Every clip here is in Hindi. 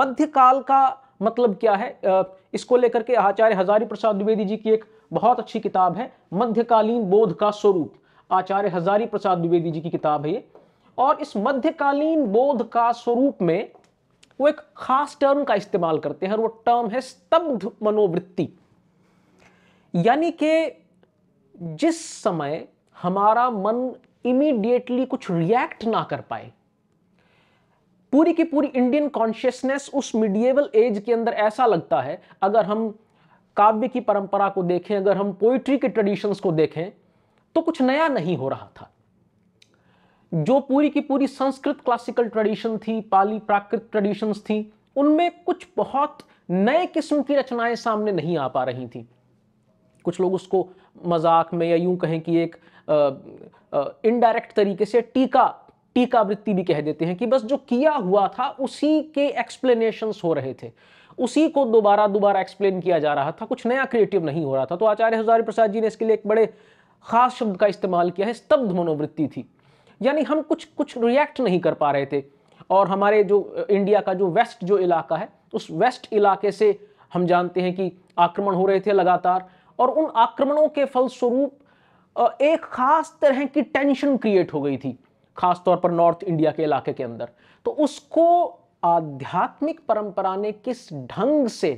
मध्यकाल का मतलब क्या है इसको लेकर के आचार्य हजारी प्रसाद द्विवेदी जी की एक बहुत अच्छी किताब है मध्यकालीन बोध का स्वरूप आचार्य हजारी प्रसाद द्विवेदी जी की किताब है ये और इस मध्यकालीन बोध का स्वरूप में वो एक खास टर्म का इस्तेमाल करते हैं और वो टर्म है स्तब्ध मनोवृत्ति यानी कि जिस समय हमारा मन इमीडिएटली कुछ रिएक्ट ना कर पाए पूरी की पूरी इंडियन कॉन्शियसनेस उस मिडिएवल एज के अंदर ऐसा लगता है अगर हम काव्य की परंपरा को देखें अगर हम पोइट्री के ट्रेडिशंस को देखें तो कुछ नया नहीं हो रहा था जो पूरी की पूरी संस्कृत क्लासिकल ट्रेडिशन थी पाली प्राकृत ट्रेडिशंस थी उनमें कुछ बहुत नए किस्म की रचनाएं सामने नहीं आ पा रही थी कुछ लोग उसको मजाक में या यूं कहें कि एक इनडायरेक्ट तरीके से टीका टीकावृत्ति भी कह देते हैं कि बस जो किया हुआ था उसी के एक्सप्लेनेशंस हो रहे थे उसी को दोबारा दोबारा एक्सप्लेन किया जा रहा था कुछ नया क्रिएटिव नहीं हो रहा था तो आचार्य हजारी प्रसाद जी ने इसके लिए एक बड़े खास शब्द का इस्तेमाल किया है स्तब्ध मनोवृत्ति थी यानी हम कुछ कुछ रिएक्ट नहीं कर पा रहे थे और हमारे जो इंडिया का जो वेस्ट जो इलाका है उस वेस्ट इलाके से हम जानते हैं कि आक्रमण हो रहे थे लगातार और उन आक्रमणों के फलस्वरूप एक खास तरह की टेंशन क्रिएट हो गई थी खासतौर पर नॉर्थ इंडिया के इलाके के अंदर तो उसको आध्यात्मिक परंपरा ने किस ढंग से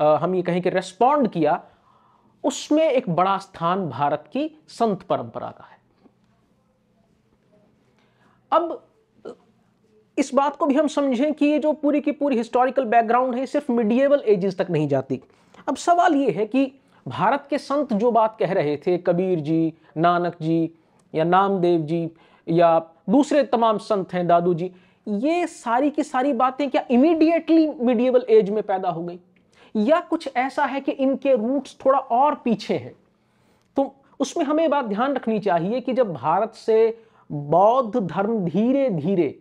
आ, हम ये कहें कि रेस्पॉन्ड किया उसमें एक बड़ा स्थान भारत की संत परंपरा का है अब इस बात को भी हम समझें कि ये जो पूरी की पूरी हिस्टोरिकल बैकग्राउंड है सिर्फ मिडिएवल एजेस तक नहीं जाती अब सवाल ये है कि भारत के संत जो बात कह रहे थे कबीर जी नानक जी या नामदेव जी या दूसरे तमाम संत हैं दादू जी ये सारी की सारी बातें क्या इमीडिएटली मीडियबल एज में पैदा हो गई या कुछ ऐसा है कि इनके रूट्स थोड़ा और पीछे हैं तो उसमें हमें बात ध्यान रखनी चाहिए कि जब भारत से बौद्ध धर्म धीरे धीरे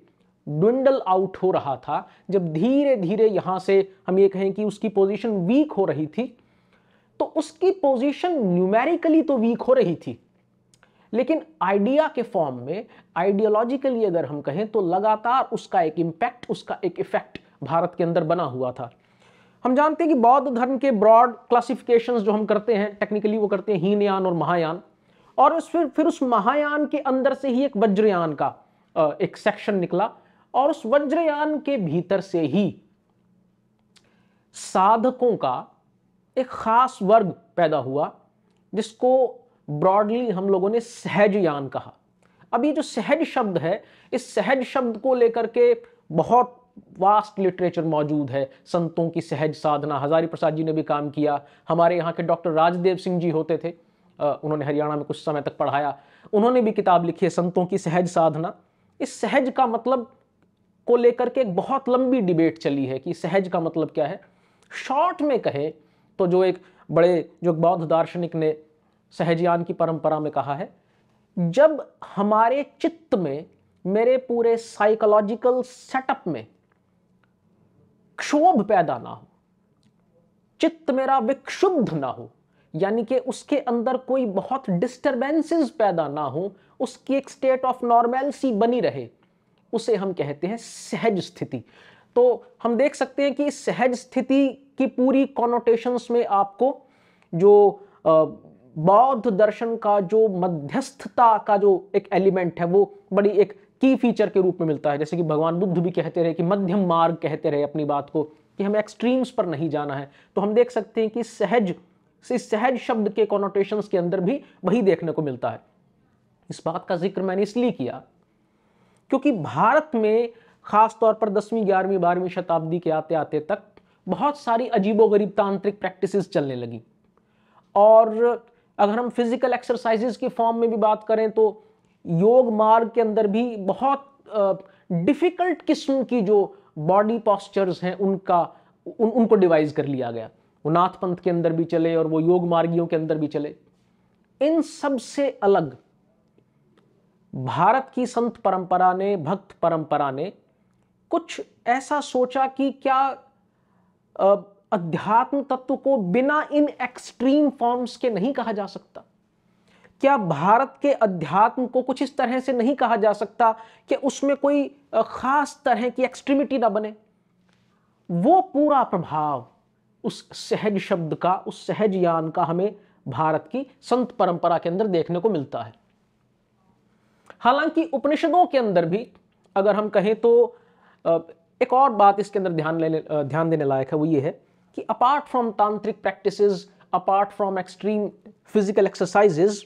डुंडल आउट हो रहा था जब धीरे धीरे यहाँ से हम ये कहें कि उसकी पोजीशन वीक हो रही थी तो उसकी पोजीशन न्यूमेरिकली तो वीक हो रही थी लेकिन आइडिया के फॉर्म में आइडियोलॉजिकली अगर हम कहें तो लगातार उसका एक इम्पैक्ट उसका एक इफेक्ट भारत के अंदर बना हुआ था हम जानते हैं कि बौद्ध धर्म के ब्रॉड क्लासिफिकेशंस जो हम करते हैं टेक्निकली वो करते हैं हीनयान और महायान और उस फिर फिर उस महायान के अंदर से ही एक वज्रयान का एक सेक्शन निकला और उस वज्रयान के भीतर से ही साधकों का एक खास वर्ग पैदा हुआ जिसको ब्रॉडली हम लोगों ने सहज यान कहा अब ये जो सहज शब्द है इस सहज शब्द को लेकर के बहुत वास्ट लिटरेचर मौजूद है संतों की सहज साधना हजारी प्रसाद जी ने भी काम किया हमारे यहाँ के डॉक्टर राजदेव सिंह जी होते थे उन्होंने हरियाणा में कुछ समय तक पढ़ाया उन्होंने भी किताब लिखी है संतों की सहज साधना इस सहज का मतलब को लेकर के एक बहुत लंबी डिबेट चली है कि सहज का मतलब क्या है शॉर्ट में कहे तो जो एक बड़े जो बौद्ध दार्शनिक ने सहजयान की परंपरा में कहा है जब हमारे चित्त में मेरे पूरे साइकोलॉजिकल सेटअप में क्षोभ पैदा ना हो चित्त मेरा विक्षुब्ध ना हो यानी कि उसके अंदर कोई बहुत डिस्टरबेंसेस पैदा ना हो उसकी एक स्टेट ऑफ नॉर्मेलसी बनी रहे उसे हम कहते हैं सहज स्थिति तो हम देख सकते हैं कि सहज स्थिति की पूरी कॉनोटेशंस में आपको जो बौद्ध दर्शन का जो मध्यस्थता का जो एक एलिमेंट है वो बड़ी एक की फीचर के रूप में मिलता है जैसे कि भगवान बुद्ध भी कहते रहे कि मध्यम मार्ग कहते रहे अपनी बात को कि हमें एक्सट्रीम्स पर नहीं जाना है तो हम देख सकते हैं कि सहज इस सहज शब्द के कॉनोटेशन के अंदर भी वही देखने को मिलता है इस बात का जिक्र मैंने इसलिए किया क्योंकि भारत में खास तौर पर दसवीं ग्यारहवीं बारहवीं शताब्दी के आते आते तक बहुत सारी अजीबोगरीब तांत्रिक प्रैक्टिसेस चलने लगी और अगर हम फिजिकल एक्सरसाइजेज की फॉर्म में भी बात करें तो योग मार्ग के अंदर भी बहुत डिफ़िकल्ट किस्म की जो बॉडी पॉस्चर्स हैं उनका उन, उनको डिवाइज कर लिया गया वो नाथ पंथ के अंदर भी चले और वो योग मार्गियों के अंदर भी चले इन सब से अलग भारत की संत परंपरा ने भक्त परंपरा ने कुछ ऐसा सोचा कि क्या आ, अध्यात्म तत्व को बिना इन एक्सट्रीम फॉर्म्स के नहीं कहा जा सकता क्या भारत के अध्यात्म को कुछ इस तरह से नहीं कहा जा सकता कि उसमें कोई खास तरह की एक्सट्रीमिटी ना बने वो पूरा प्रभाव उस सहज शब्द का उस सहज यान का हमें भारत की संत परंपरा के अंदर देखने को मिलता है हालांकि उपनिषदों के अंदर भी अगर हम कहें तो एक और बात इसके अंदर ध्यान लेने ध्यान देने लायक है वो ये है कि अपार्ट फ्रॉम तांत्रिक practices apart from extreme physical exercises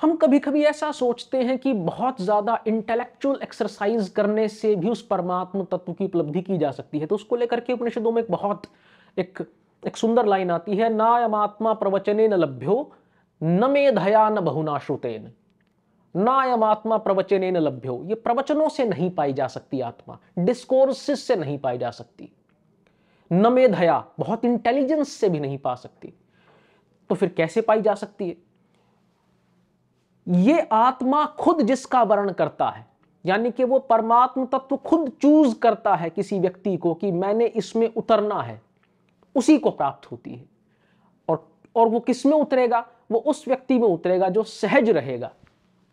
हम कभी कभी ऐसा सोचते हैं कि बहुत ज़्यादा इंटेलेक्चुअल एक्सरसाइज करने से भी उस परमात्म तत्व की उपलब्धि की जा सकती है तो उसको लेकर के उपनिषदों में एक बहुत एक एक सुंदर लाइन आती है ना यमात्मा प्रवचने न लभ्यो न मेधया न बहुना श्रुतेन ना यमात्मा प्रवचने न लभ्यो ये प्रवचनों से नहीं पाई जा सकती आत्मा डिस्कोर्सिस से नहीं पाई जा सकती नमेधया बहुत इंटेलिजेंस से भी नहीं पा सकती तो फिर कैसे पाई जा सकती है ये आत्मा खुद जिसका वर्ण करता है यानी कि वो परमात्म तत्व खुद चूज करता है किसी व्यक्ति को कि मैंने इसमें उतरना है उसी को प्राप्त होती है और और वो किस में उतरेगा वो उस व्यक्ति में उतरेगा जो सहज रहेगा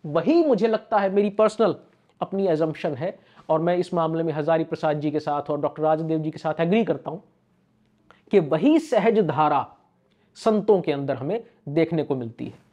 वही मुझे लगता है मेरी पर्सनल अपनी एजम्पन है और मैं इस मामले में हजारी प्रसाद जी के साथ और डॉक्टर राजदेव जी के साथ एग्री करता हूँ कि वही सहज धारा संतों के अंदर हमें देखने को मिलती है